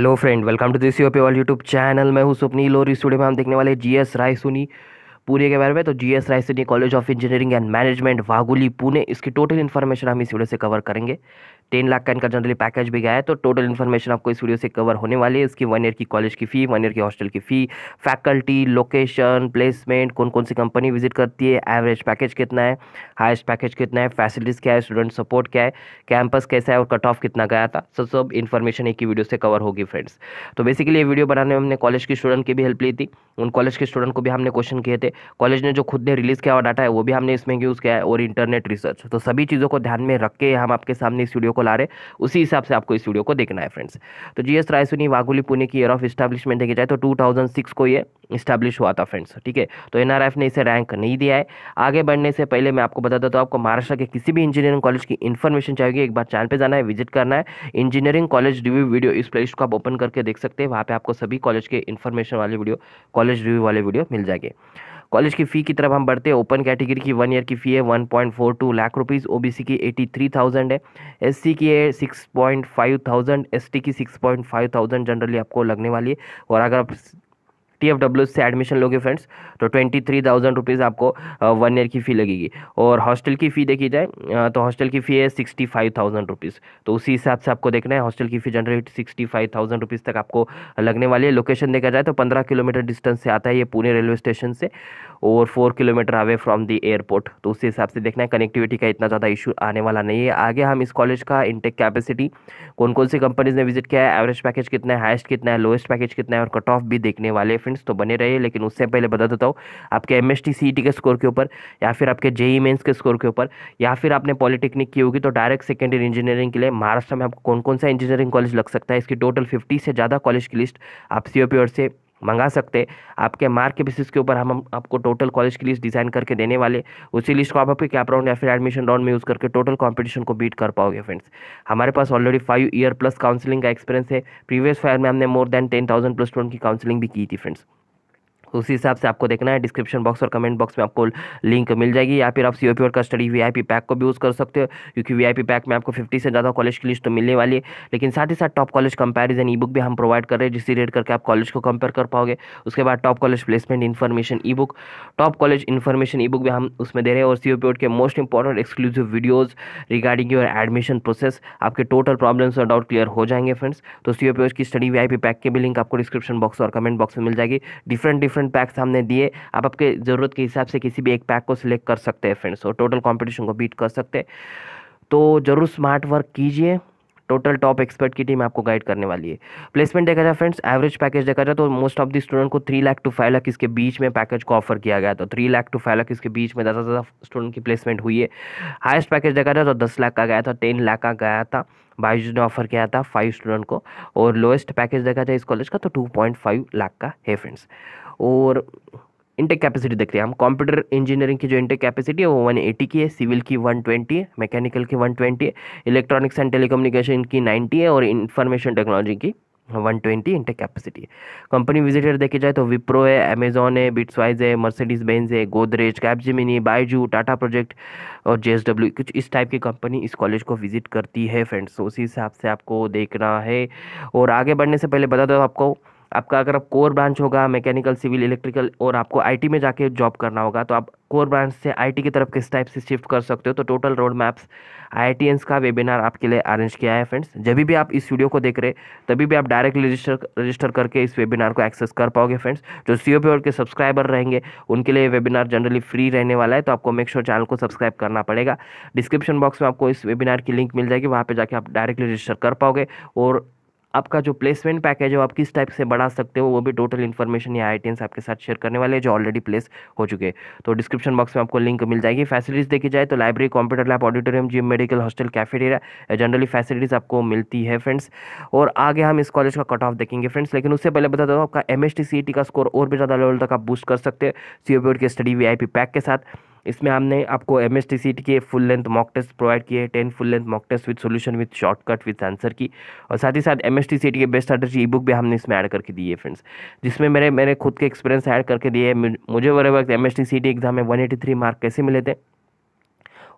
hello friend welcome to this U world YouTube channel मैं हूं सुपनील और इस वीडियो में हम देखने वाले जीएस सुनी पुणे के बारे में तो GS Suni college of engineering and management Wagholi Pune इसकी टोटल इन्फॉर्मेशन हम इस वीडियो से कवर करेंगे टेन लाख का इनका जनरली पैकेज भी गया है तो टोटल इन्फॉर्मेशन आपको इस वीडियो से कवर होने वाली है इसकी वन ईयर की कॉलेज की फ़ी वन ईयर की हॉस्टल की फ़ी फैकल्टी लोकेशन प्लेसमेंट कौन कौन सी कंपनी विजिट करती है एवरेज पैकेज कितना है हाइस्ट पैकेज कितना है फैसिलिटीज़ क्या है स्टूडेंट सपोर्ट क्या है कैंपस कैसा है और कट ऑफ कितना गया था सब सब इन्फॉर्मेशन एक ही वीडियो से कवर होगी फ्रेंड्स तो बेसिकली ये वीडियो बनाने में हमने कॉलेज के स्टूडेंट की भी हेल्प ली थी उन कॉलेज के स्टूडेंट को भी हमने क्वेश्चन किए थे कॉलेज ने जो खुद ने रिलीज़ किया हुआ डाटा है वो भी हमने इसमें यूज़ किया है और इंटरनेट रिसर्च तो सभी चीज़ों को ध्यान में रख के हम आपके सामने इस वीडियो को को ला रहे उसी हिसाब से आपको इस वीडियो को देखना है फ्रेंड्स तो जी एस रायसुनी वागुली पुणे की ईयर ऑफ इस्टेब्लिशमेंट देखी जाए तो टू को ये इस्टेब्लिश हुआ था फ्रेंड्स ठीक है तो एन ने इसे रैंक नहीं दिया है आगे बढ़ने से पहले मैं आपको बता देता हूँ आपको महाराष्ट्र के किसी भी इंजीनियरिंग कॉलेज की इन्फॉर्मेशन चाहिए एक बार चैनल पर जाना है विजिट करना है इंजीनियरिंग कॉलेज रिव्यू वीडियो इस प्लेलिस्ट को आप ओपन करके देख सकते हैं वहाँ पर आपको सभी कॉलेज के इन्फॉर्मेशन वाले वीडियो कॉलेज रिव्यू वाले वीडियो मिल जाएंगे कॉलेज की फ़ी की तरफ हम बढ़ते हैं ओपन कैटेगरी की वन ईयर की फ़ी है one point four two lakh rupees O B C की एटी थ्री थाउजेंड है एस सी की है six point five thousand S T की six point five thousand generally आपको लगने वाली है और अगर आप टी से एडमिशन लोगे फ्रेंड्स तो ट्वेंटी थ्री थाउजेंड रुपीज़ आपको वन ईयर की फ़ी लगेगी और हॉस्टल की फ़ी देखी जाए तो हॉस्टल की फ़ी है सिक्सटी फाइव थाउजेंड रुपीज़ तो उसी हिसाब से आपको देखना है हॉस्टल की fee generally sixty five thousand rupees तक आपको लगने वाली है लोकेशन देखा जाए तो पंद्रह किलोमीटर डिस्टेंस से आता है ये पुणे रेलवे स्टेशन से over four kilometre away from the airport तो उस हिसाब से देखना है कनेक्टिविटी का इतना ज़्यादा इशू आने वाला नहीं है आगे हम इस कॉलेज का इनटेक कैपेसिटी कौन कौन सी कंपनीज ने विजिट किया है एवरेज पैकेज कितना है हाइस्ट कितना है लोएस्ट पैकेज कितना है और कट ऑफ भी देखने वाले फ्रेंड्स तो बने रहे लेकिन उससे पहले बता देता हूँ आपके एम एस e के स्कोर के ऊपर या फिर आपके जेई मेन्स e के स्कोर के ऊपर या फिर आपने पॉलिटेक्निक की होगी तो डायरेक्ट सेकेंड ईयर इंजीनियरिंग के लिए महाराष्ट्र में आपको कौन कौन सा इंजीनियरिंग कॉलेज लग सकता है इसकी टोटल फिफ्टी से ज़्यादा कॉलेज की लिस्ट आप सी और से मंगा सकते आपके मार्क के बेसिस के ऊपर हम आपको टोटल कॉलेज की लिस्ट डिज़ाइन करके देने वाले उसी लिस्ट को आप आपके कैप राउंड या फिर एडमिशन राउंड में यूज़ करके टोटल कंपटीशन को बीट कर पाओगे फ्रेंड्स हमारे पास already five year plus counselling का एक्सपीरियंस है प्रीवियस फायर में हमने more than ten plus student की काउंसलिंग भी की थी फ्रेंड्स उसी हिसाब से आपको देखना है डिस्क्रिप्शन बॉक्स और कमेंट बॉक्स में आपको लिंक मिल जाएगी या फिर आप सी ओ और custody V I P pack को भी यूज़ कर सकते हो क्योंकि वी आई पी पैक में आपको फिफ्टी से ज़्यादा कॉलेज की लिस्ट तो मिलने वाली है लेकिन साथ ही साथ top college comparison e book भी हम प्रोवाइड कर रहे हैं जिससे रेड करके आप कॉलेज को कंपेयर कर पाओगे उसके बाद top college placement information e book top college information e book भी हम उसमें दे रहे हैं और सी के most important exclusive videos regarding your admission process आपके टोटल प्रॉब्लम्स और डाउट क्लियर हो जाएंगे फ्रेंड्स तो सी की study V I P pack के भी लिंक आपको डिस्क्रिप्शन बॉक्स और कमेंट बॉक्स में मिल जाएगी डिफरेंट डिफरेंट डिफरेंट पैक्स हमने दिए आप आपके ज़रूरत के हिसाब से किसी भी एक पैक को सिलेक्ट कर सकते हैं फ्रेंड्स और टोटल कॉम्पिटिशन को बीट कर सकते हैं तो ज़रूर स्मार्ट वर्क कीजिए टोटल टॉप एक्सपर्ट की टीम आपको गाइड करने वाली है प्लेसमेंट देखा जाए फ्रेंड्स एवरेज पैकेज देखा जाए तो मोस्ट ऑफ द स्टूडेंट को three lakh to five lakh इसके बीच में पैकेज को ऑफर किया गया था three lakh to five lakh इसके बीच में ज़्यादा ज़्यादा स्टूडेंट की प्लेसमेंट हुई है हाइस्ट पैकेज देखा जाए तो दस लाख का गया था टेन लाख का गया था बाईज ने ऑफर किया था फाइव स्टूडेंट को और लोएस्ट पैकेज देखा जाए इस कॉलेज का तो टू पॉइंट फाइव लाख का है फ्रेंड्स और इंटेक कैपेसिटी देख रहे हैं हम कंप्यूटर इंजीनियरिंग की जो इंटेक कैपेसिटी है वो 180 की है सिविल की 120 है मैकेनिकल की 120 है इलेक्ट्रॉनिक्स एंड टेलीकम्युनिकेशन की 90 है और इंफॉर्मेशन टेक्नोलॉजी की 120 ट्वेंटी इंटेक कैपेसिटी है कंपनी विजिटर देखे जाए तो विप्रो है अमेजॉन है बिट्सवाइज है मर्सिडीज बेंज है गोदरेज कैपजिमिनी बायजू टाटा प्रोजेक्ट और जे कुछ इस टाइप की कंपनी इस कॉलेज को विजिट करती है फ्रेंड्स तो उसी हिसाब से आपको देखना है और आगे बढ़ने से पहले बता दो आपको आपका अगर आप कोर ब्रांच होगा मैकेनिकल सिविल इलेक्ट्रिकल और आपको आईटी में जाके जॉब करना होगा तो आप कोर ब्रांच से आईटी की तरफ किस टाइप से शिफ्ट कर सकते हो तो टोटल रोड मैप्स आई का वेबिनार आपके लिए अरेंज किया है फ्रेंड्स जब भी आप इस वीडियो को देख रहे तभी भी आप डायरेक्ट रजिस्टर रजिस्टर करके इस वेबिनार को एक्सेस कर पाओगे फ्रेंड्स जो सी ओ के सब्सक्राइबर रहेंगे उनके लिए वेबिनार जनरली फ्री रहने वाला है तो आपको मेक श्योर चैनल को सब्सक्राइब करना पड़ेगा डिस्क्रिप्शन बॉक्स में आपको इस वेबिनार की लिंक मिल जाएगी वहाँ पर जाकर आप डायरेक्टली रजिस्टर कर पाओगे और आपका जो प्लेसमेंट पैकेज है आप किस टाइप से बढ़ा सकते हो वो भी टोटल इन्फॉर्मेशन या आई आपके साथ शेयर करने वाले हैं जो ऑलरेडी प्लेस हो चुके हैं तो डिस्क्रिप्शन बॉक्स में आपको लिंक मिल जाएगी फैसिलिटीज़ देखी जाए तो library computer lab auditorium gym medical hostel cafeteria generally facilities आपको मिलती है फ्रेंड्स और आगे हम इस कॉलेज का कट ऑफ देखेंगे फ्रेंड्स लेकिन उससे पहले बता दो आपका एम एस e का स्कोर और भी ज़्यादा लेवल तक आप बूस्ट कर सकते हैं सी के स्टडी वी पैक के साथ इसमें हमने आपको एम एस टी सी के full length mock test provide किए ten full length mock test with solution with shortcut with answer key और साथ ही साथ M S T T C के बेस्ट स्ट्रेटजी ई बुक भी हमने इसमें ऐड करके दी है फ्रेंड्स जिसमें मेरे मेरे खुद के एक्सपीरियंस ऐड करके दिए मुझे बड़े वक्त M S T T C exam में वन एटी थ्री मार्क कैसे मिले थे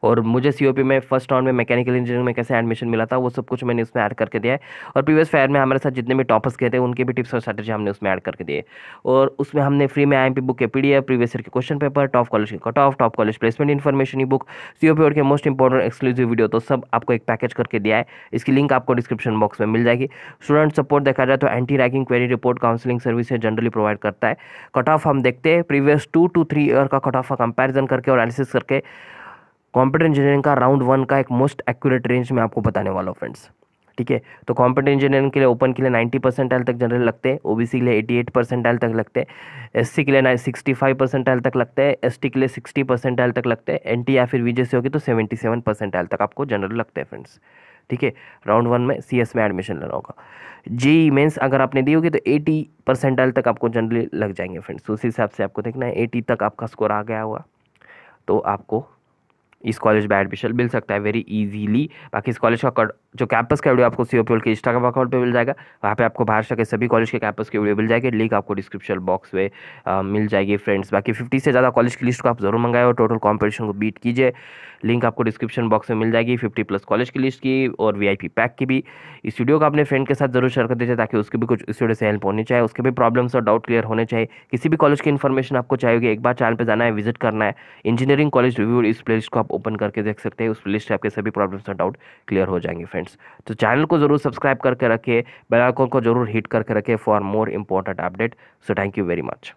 और मुझे सी में फर्स्ट राउंड में मैकेनिकल इंजीनियरिंग में कैसे एडमिशन मिला था वो सब कुछ मैंने उसमें ऐड करके दिया है और प्रीवियस फेयर में हमारे साथ जितने भी टॉपर्स गए थे उनके भी टिप्स और स्ट्रेटेजी हमने उसमें ऐड करके दिए और उसमें हमने फ्री में आई बुक के पी प्रीवियस ईयर के क्वेश्चन पेपर टॉप कॉलेज के cut off top college placement information e book सी ओ के मोस्ट इंपॉर्टेंट एक्सक्लूसिव वीडियो तो सब आपको एक पैकेज करके दिया है इसकी लिंक आपको डिस्क्रिप्शन बॉक्स में मिल जाएगी स्टूडेंट सपोर्ट देखा जाए तो anti ragging query report counselling service generally provide करता है कट ऑफ हम देखते हैं previous two two three year का कट ऑफ का कंपेरिजन करके और एनालिसिस करके कॉम्प्यूटर इंजीनियरिंग का राउंड वन का एक मोस्ट एक्यूरेट रेंज मैं आपको बताने वाला हूँ फ्रेंड्स ठीक है तो कॉम्प्यूटर इंजीनियरिंग के लिए ओपन के लिए नाइन्टी परसेंट तक जनरल लगते हैं ओबीसी के लिए एटी एट परसेंटाइल तक लगते हैं एस के लिए सिक्सटी फाइव परसेंटाइल तक लगते हैं एस के लिए सिक्सटी परसेंट तक लगते हैं एन या फिर वीजे होगी तो सेवेंटी सेवन परसेंट तक आपको जनरल लगते हैं फ्रेंड्स ठीक है राउंड वन में सी में एडमिशन लेना होगा जी मेंस e अगर आपने दी होगी तो एटी परसेंट तक आपको जनरली लग जाएंगे फ्रेंड्स उसी हिसाब से आपको देखना है एटी तक आपका स्कोर आ गया होगा तो आपको इस कॉलेज में एडमिशन मिल सकता है वेरी इजीली बाकी इस कॉलेज का जो कैंपस का वीडियो आपको सी के इंस्टाग्राम अकाउंट पे मिल जाएगा वहाँ पे आपको भाषा के सभी कॉलेज के कैंपस की वीडियो मिल जाएगी लिंक आपको डिस्क्रिप्शन बॉक्स में मिल जाएगी फ्रेंड्स बाकी फिफ्टी से ज़्यादा कॉलेज की लिस्ट को आप जरूर मंगाए और टोटल कॉम्पिटिशन को बीट कीजिए लिंक आपको डिस्क्रिप्शन बॉक्स में मिल जाएगी फिफ्टी प्लस कॉलेज की लिस्ट की और वी पैक की भी इस वीडियो को अपने फ्रेंड के साथ जरूर शेयर कर दीजिए ताकि उसकी भी कुछ इस वीडियो से हेल्प होनी चाहिए उसके भी प्रॉब्लम्स और डाउट क्लियर होने चाहिए किसी भी कॉलेज की इन्फॉर्मेशन आपको चाहिए एक बार चैनल पर जाना है विजिट करना है इंजीनियरिंग कॉलेज रिव्यू इस प्लेलिस्ट को आप ओपन करके देख सकते हैं उस लिस्ट आपके सभी प्रॉब्लम्स और डाउट क्लियर हो जाएंगे फ्रेंड फ्रेंड्स तो चैनल को ज़रूर सब्सक्राइब करके रखिए बेल आइकन को जरूर हिट करके रखिए for more important update so thank you very much